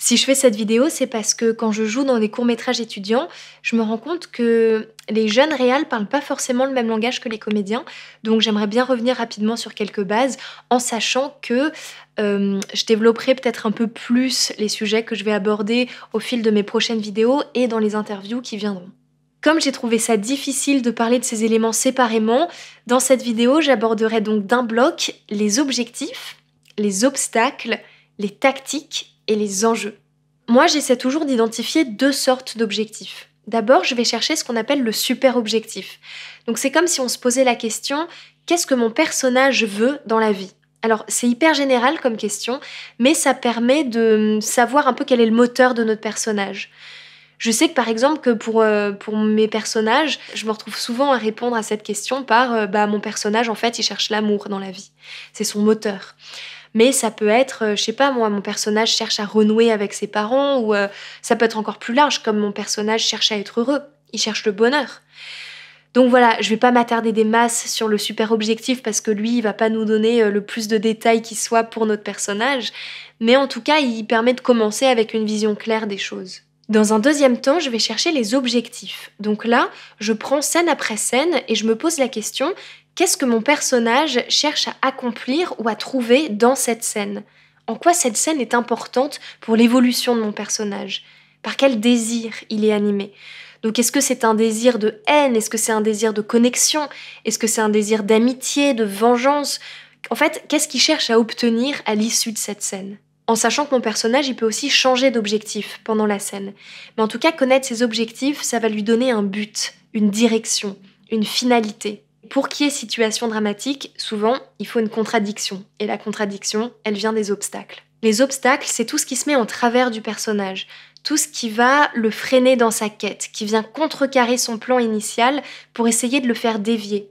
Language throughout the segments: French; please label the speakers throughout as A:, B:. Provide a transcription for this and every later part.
A: Si je fais cette vidéo, c'est parce que quand je joue dans des courts-métrages étudiants, je me rends compte que les jeunes réals parlent pas forcément le même langage que les comédiens. Donc j'aimerais bien revenir rapidement sur quelques bases en sachant que euh, je développerai peut-être un peu plus les sujets que je vais aborder au fil de mes prochaines vidéos et dans les interviews qui viendront. Comme j'ai trouvé ça difficile de parler de ces éléments séparément, dans cette vidéo, j'aborderai donc d'un bloc les objectifs, les obstacles, les tactiques et les enjeux. Moi, j'essaie toujours d'identifier deux sortes d'objectifs. D'abord, je vais chercher ce qu'on appelle le super objectif. Donc c'est comme si on se posait la question, qu'est-ce que mon personnage veut dans la vie alors, c'est hyper général comme question, mais ça permet de savoir un peu quel est le moteur de notre personnage. Je sais que par exemple que pour, euh, pour mes personnages, je me retrouve souvent à répondre à cette question par euh, bah, mon personnage en fait il cherche l'amour dans la vie. C'est son moteur mais ça peut être, euh, je sais pas, moi, mon personnage cherche à renouer avec ses parents, ou euh, ça peut être encore plus large, comme mon personnage cherche à être heureux, il cherche le bonheur. Donc voilà, je vais pas m'attarder des masses sur le super objectif parce que lui, il va pas nous donner euh, le plus de détails qui soit pour notre personnage, mais en tout cas, il permet de commencer avec une vision claire des choses. Dans un deuxième temps, je vais chercher les objectifs. Donc là, je prends scène après scène et je me pose la question Qu'est-ce que mon personnage cherche à accomplir ou à trouver dans cette scène En quoi cette scène est importante pour l'évolution de mon personnage Par quel désir il est animé donc est-ce que c'est un désir de haine Est-ce que c'est un désir de connexion Est-ce que c'est un désir d'amitié, de vengeance En fait, qu'est-ce qu'il cherche à obtenir à l'issue de cette scène en sachant que mon personnage, il peut aussi changer d'objectif pendant la scène. Mais en tout cas, connaître ses objectifs, ça va lui donner un but, une direction, une finalité. Pour qu'il y ait situation dramatique, souvent, il faut une contradiction. Et la contradiction, elle vient des obstacles. Les obstacles, c'est tout ce qui se met en travers du personnage, tout ce qui va le freiner dans sa quête, qui vient contrecarrer son plan initial pour essayer de le faire dévier.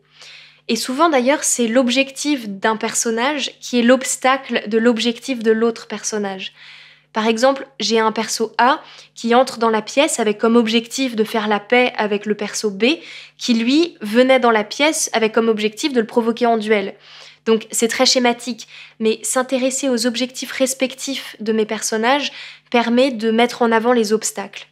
A: Et souvent d'ailleurs, c'est l'objectif d'un personnage qui est l'obstacle de l'objectif de l'autre personnage. Par exemple, j'ai un perso A qui entre dans la pièce avec comme objectif de faire la paix avec le perso B, qui lui venait dans la pièce avec comme objectif de le provoquer en duel. Donc c'est très schématique, mais s'intéresser aux objectifs respectifs de mes personnages permet de mettre en avant les obstacles.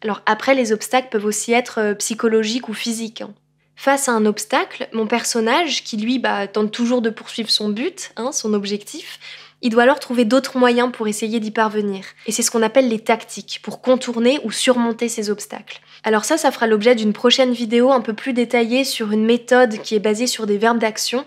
A: Alors après, les obstacles peuvent aussi être euh, psychologiques ou physiques. Hein. Face à un obstacle, mon personnage, qui lui bah, tente toujours de poursuivre son but, hein, son objectif, il doit alors trouver d'autres moyens pour essayer d'y parvenir. Et c'est ce qu'on appelle les tactiques, pour contourner ou surmonter ces obstacles. Alors ça, ça fera l'objet d'une prochaine vidéo un peu plus détaillée sur une méthode qui est basée sur des verbes d'action.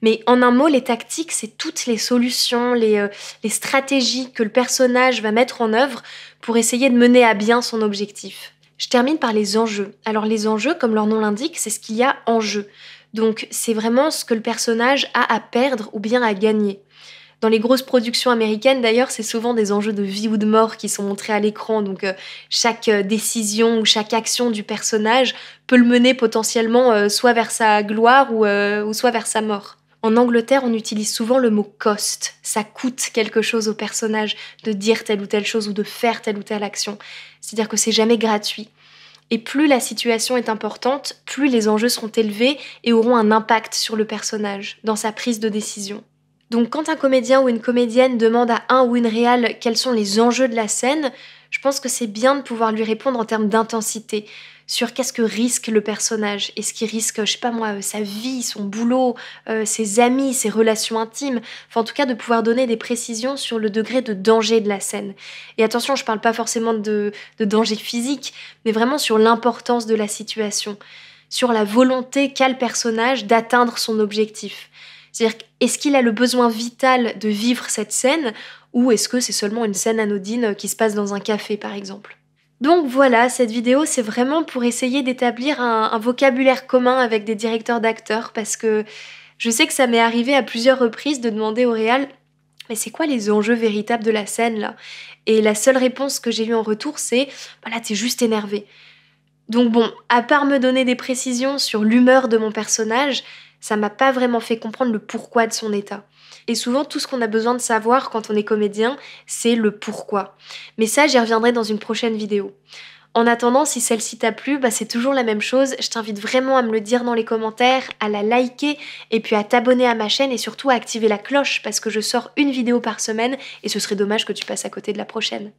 A: Mais en un mot, les tactiques, c'est toutes les solutions, les, euh, stratégies que le personnage va mettre en œuvre pour essayer de mener à bien son objectif. Je termine par les enjeux. Alors les enjeux, comme leur nom l'indique, c'est ce qu'il y a en jeu. Donc c'est vraiment ce que le personnage a à perdre ou bien à gagner. Dans les grosses productions américaines, d'ailleurs, c'est souvent des enjeux de vie ou de mort qui sont montrés à l'écran. Donc, euh, chaque euh, décision ou chaque action du personnage peut le mener potentiellement euh, soit vers sa gloire ou, ou soit vers sa mort. En Angleterre, on utilise souvent le mot cost. Ça coûte quelque chose au personnage de dire telle ou telle chose ou de faire telle ou telle action. C'est-à-dire que c'est jamais gratuit. Et plus la situation est importante, plus les enjeux seront élevés et auront un impact sur le personnage, dans sa prise de décision. Donc quand un comédien ou une comédienne demande à un ou une réal quels sont les enjeux de la scène, je pense que c'est bien de pouvoir lui répondre en termes d'intensité, sur qu'est-ce que risque le personnage. et ce qui risque, je sais pas moi, euh, sa vie, son boulot, euh, ses amis, ses relations intimes Enfin, en tout cas, de pouvoir donner des précisions sur le degré de danger de la scène. Et attention, je parle pas forcément de, de danger physique, mais vraiment sur l'importance de la situation, sur la volonté qu'a le personnage d'atteindre son objectif. C'est-à-dire, est-ce qu'il a le besoin vital de vivre cette scène ou est-ce que c'est seulement une scène anodine euh, qui se passe dans un café, par exemple donc voilà, cette vidéo c'est vraiment pour essayer d'établir un, vocabulaire commun avec des directeurs d'acteurs parce que je sais que ça m'est arrivé à plusieurs reprises de demander au réal mais c'est quoi les enjeux véritables de la scène là Et la seule réponse que j'ai eue en retour c'est Voilà, bah là t'es juste énervé. Donc bon, à part me donner des précisions sur l'humeur de mon personnage, ça m'a pas vraiment fait comprendre le pourquoi de son état. Et souvent, tout ce qu'on a besoin de savoir quand on est comédien, c'est le pourquoi. Mais ça, j'y reviendrai dans une prochaine vidéo. En attendant, si celle-ci t'a plu, bah, c'est toujours la même chose. Je t'invite vraiment à me le dire dans les commentaires, à la liker et puis à t'abonner à ma chaîne et surtout à activer la cloche parce que je sors une vidéo par semaine et ce serait dommage que tu passes à côté de la prochaine.